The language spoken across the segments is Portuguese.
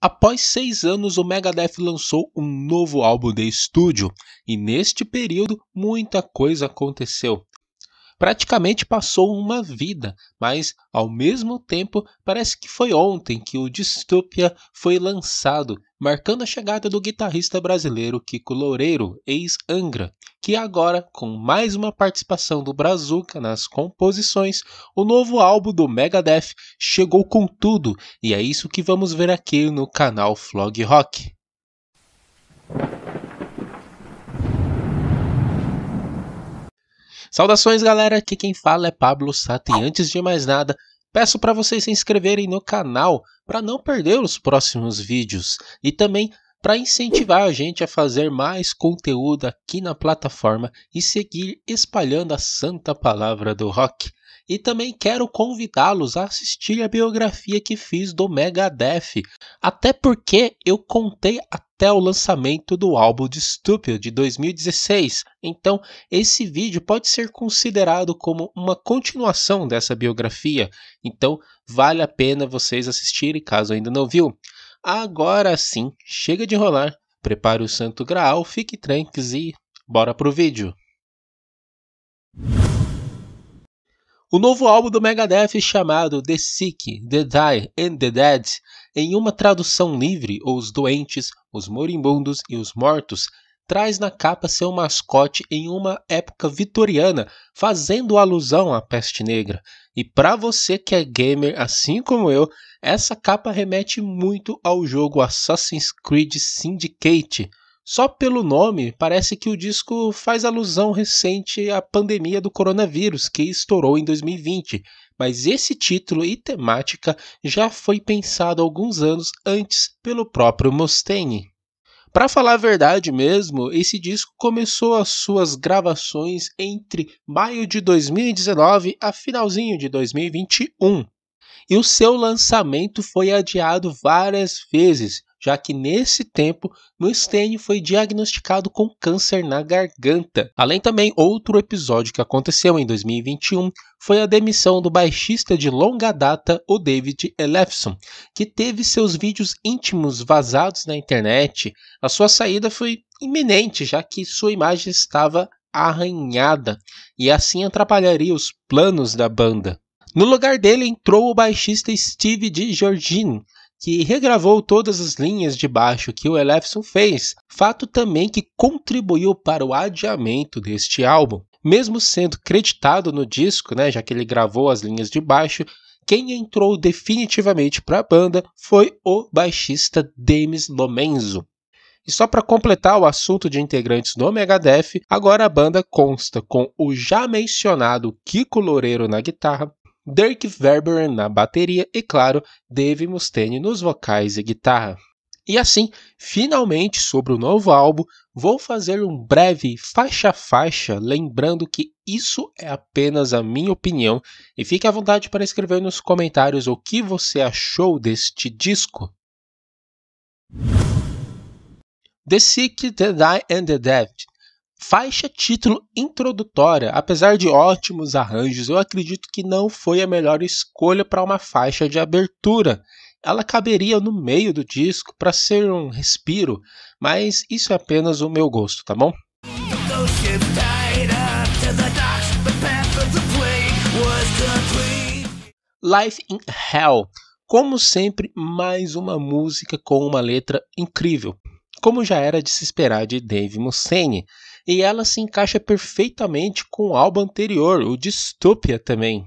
Após seis anos, o Megadeth lançou um novo álbum de estúdio e neste período muita coisa aconteceu. Praticamente passou uma vida, mas ao mesmo tempo parece que foi ontem que o Distopia foi lançado, marcando a chegada do guitarrista brasileiro Kiko Loureiro, ex-Angra, que agora, com mais uma participação do Brazuca nas composições, o novo álbum do Megadeth chegou com tudo, e é isso que vamos ver aqui no canal Flog Rock. Saudações, galera! Aqui quem fala é Pablo Sato e antes de mais nada, peço para vocês se inscreverem no canal para não perder os próximos vídeos e também para incentivar a gente a fazer mais conteúdo aqui na plataforma e seguir espalhando a santa palavra do rock. E também quero convidá-los a assistir a biografia que fiz do Megadeth, até porque eu contei até o lançamento do álbum de Stupid de 2016. Então, esse vídeo pode ser considerado como uma continuação dessa biografia. Então, vale a pena vocês assistirem caso ainda não viu. Agora sim, chega de enrolar, prepare o Santo Graal, fique tranquilos e bora pro vídeo. O novo álbum do Megadeth chamado The Sick, The Die and The Dead, em uma tradução livre, ou Os Doentes, Os Moribundos e Os Mortos, traz na capa seu mascote em uma época vitoriana, fazendo alusão à peste negra. E para você que é gamer assim como eu, essa capa remete muito ao jogo Assassin's Creed Syndicate, só pelo nome, parece que o disco faz alusão recente à pandemia do coronavírus que estourou em 2020, mas esse título e temática já foi pensado alguns anos antes pelo próprio Mustaine. Para falar a verdade mesmo, esse disco começou as suas gravações entre maio de 2019 a finalzinho de 2021. E o seu lançamento foi adiado várias vezes, já que nesse tempo Mustaine foi diagnosticado com câncer na garganta. Além também, outro episódio que aconteceu em 2021 foi a demissão do baixista de longa data, o David Elefson, que teve seus vídeos íntimos vazados na internet. A sua saída foi iminente, já que sua imagem estava arranhada e assim atrapalharia os planos da banda. No lugar dele entrou o baixista Steve de Georgine, que regravou todas as linhas de baixo que o Elefson fez, fato também que contribuiu para o adiamento deste álbum. Mesmo sendo creditado no disco, né, já que ele gravou as linhas de baixo, quem entrou definitivamente para a banda foi o baixista Demis Lomenzo. E só para completar o assunto de integrantes do Megadeth, agora a banda consta com o já mencionado Kiko Loureiro na guitarra, Dirk Verber na bateria e, claro, Dave Mustaine nos vocais e guitarra. E assim, finalmente, sobre o novo álbum, vou fazer um breve faixa a faixa, lembrando que isso é apenas a minha opinião e fique à vontade para escrever nos comentários o que você achou deste disco. The Sick, The Die and The Dead Faixa título introdutória, apesar de ótimos arranjos, eu acredito que não foi a melhor escolha para uma faixa de abertura. Ela caberia no meio do disco para ser um respiro, mas isso é apenas o meu gosto, tá bom? Life in Hell. Como sempre, mais uma música com uma letra incrível, como já era de se esperar de Dave Mustaine e ela se encaixa perfeitamente com o álbum anterior, o Dystopia também.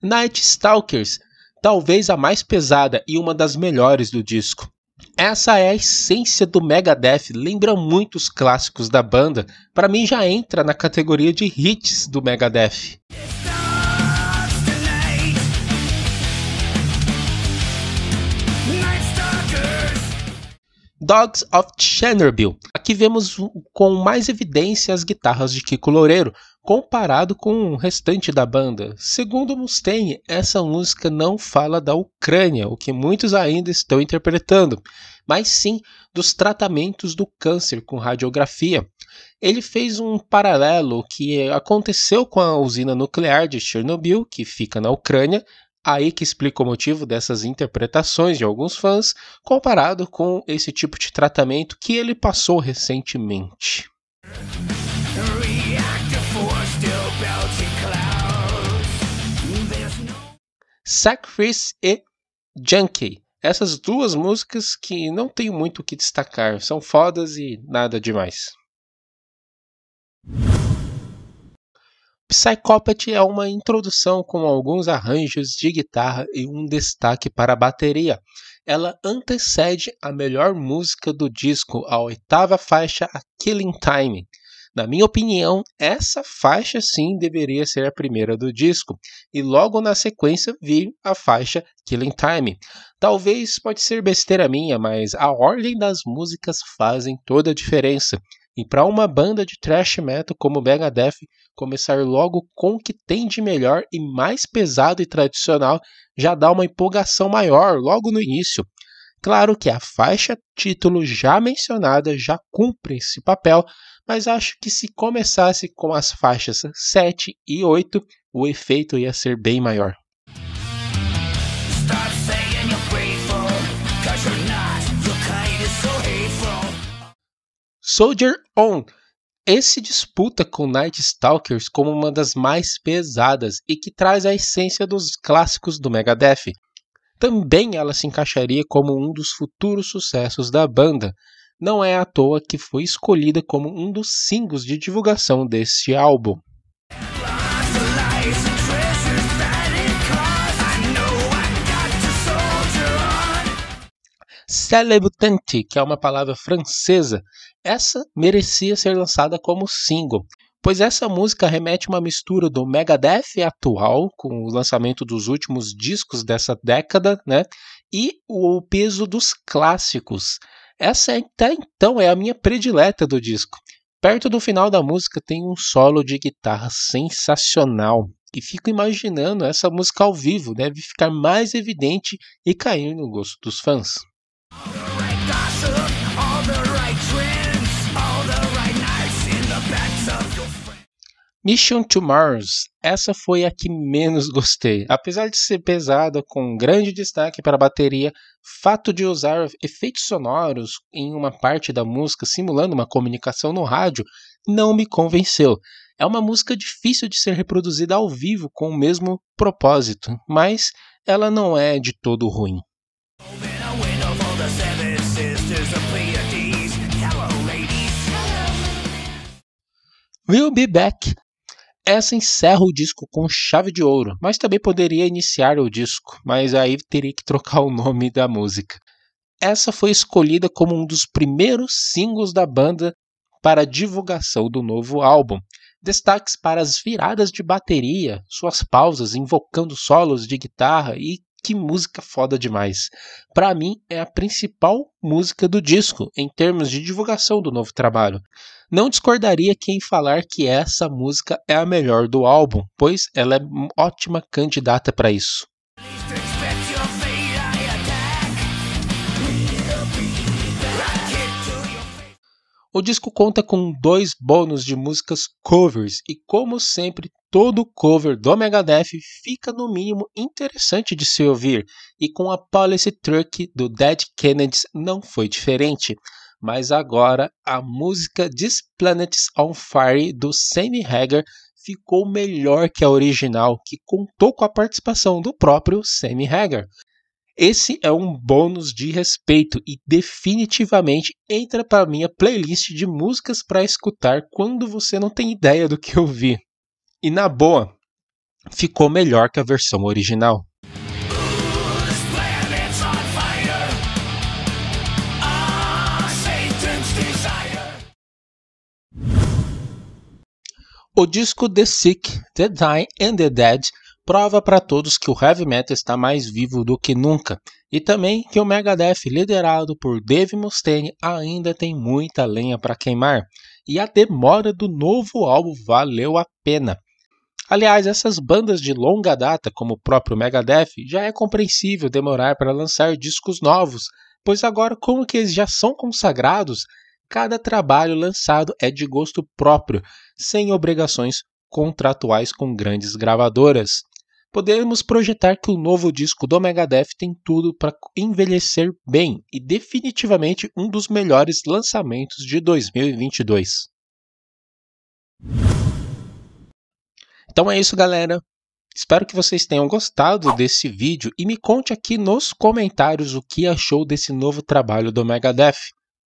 Night Stalkers, talvez a mais pesada e uma das melhores do disco. Essa é a essência do Megadeth, lembra muito os clássicos da banda. Para mim já entra na categoria de hits do Megadeth. Dogs of Chernobyl. Aqui vemos com mais evidência as guitarras de Kiko Loureiro, comparado com o restante da banda. Segundo Mustaine, essa música não fala da Ucrânia, o que muitos ainda estão interpretando, mas sim dos tratamentos do câncer com radiografia. Ele fez um paralelo que aconteceu com a usina nuclear de Chernobyl, que fica na Ucrânia, Aí que explica o motivo dessas interpretações de alguns fãs, comparado com esse tipo de tratamento que ele passou recentemente. Sacrifice e Junkie. Essas duas músicas que não tenho muito o que destacar, são fodas e nada demais. Psychopath é uma introdução com alguns arranjos de guitarra e um destaque para a bateria. Ela antecede a melhor música do disco, a oitava faixa, a Killing Time. Na minha opinião, essa faixa sim deveria ser a primeira do disco, e logo na sequência vir a faixa Killing Time. Talvez pode ser besteira minha, mas a ordem das músicas fazem toda a diferença. E para uma banda de thrash metal como o Megadeth começar logo com o que tem de melhor e mais pesado e tradicional já dá uma empolgação maior logo no início. Claro que a faixa título já mencionada já cumpre esse papel, mas acho que se começasse com as faixas 7 e 8, o efeito ia ser bem maior. Soldier On, esse disputa com Night Stalkers como uma das mais pesadas e que traz a essência dos clássicos do Megadeth. Também ela se encaixaria como um dos futuros sucessos da banda. Não é à toa que foi escolhida como um dos singles de divulgação deste álbum. Celebutante, que é uma palavra francesa, essa merecia ser lançada como single, pois essa música remete a uma mistura do Megadeth atual, com o lançamento dos últimos discos dessa década, né, e o peso dos clássicos. Essa é, até então é a minha predileta do disco. Perto do final da música tem um solo de guitarra sensacional, e fico imaginando essa música ao vivo deve ficar mais evidente e cair no gosto dos fãs. Mission to Mars, essa foi a que menos gostei. Apesar de ser pesada, com grande destaque para a bateria, fato de usar efeitos sonoros em uma parte da música simulando uma comunicação no rádio não me convenceu. É uma música difícil de ser reproduzida ao vivo com o mesmo propósito, mas ela não é de todo ruim. We'll Be Back essa encerra o disco com chave de ouro, mas também poderia iniciar o disco, mas aí teria que trocar o nome da música. Essa foi escolhida como um dos primeiros singles da banda para divulgação do novo álbum. Destaques para as viradas de bateria, suas pausas invocando solos de guitarra e que música foda demais. Para mim é a principal música do disco em termos de divulgação do novo trabalho. Não discordaria quem falar que essa música é a melhor do álbum, pois ela é ótima candidata para isso. O disco conta com dois bônus de músicas covers e, como sempre, todo cover do Megadeth fica no mínimo interessante de se ouvir, e com a Policy Truck do Dead Kennedys não foi diferente mas agora a música This Planet's on Fire do Sammy Hagar ficou melhor que a original, que contou com a participação do próprio Sammy Hagar. Esse é um bônus de respeito e definitivamente entra para minha playlist de músicas para escutar quando você não tem ideia do que ouvir. E na boa, ficou melhor que a versão original. O disco The Sick, The Dying and The Dead prova para todos que o heavy metal está mais vivo do que nunca e também que o Megadeth, liderado por Dave Mustaine, ainda tem muita lenha para queimar e a demora do novo álbum valeu a pena. Aliás, essas bandas de longa data, como o próprio Megadeth, já é compreensível demorar para lançar discos novos, pois agora, como que eles já são consagrados, cada trabalho lançado é de gosto próprio, sem obrigações contratuais com grandes gravadoras. Podemos projetar que o novo disco do Megadeth tem tudo para envelhecer bem e definitivamente um dos melhores lançamentos de 2022. Então é isso, galera. Espero que vocês tenham gostado desse vídeo e me conte aqui nos comentários o que achou desse novo trabalho do Megadeth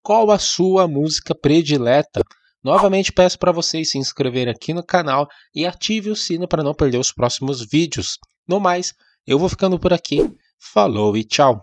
qual a sua música predileta. Novamente peço para vocês se inscrever aqui no canal e ative o sino para não perder os próximos vídeos. No mais, eu vou ficando por aqui. Falou e tchau!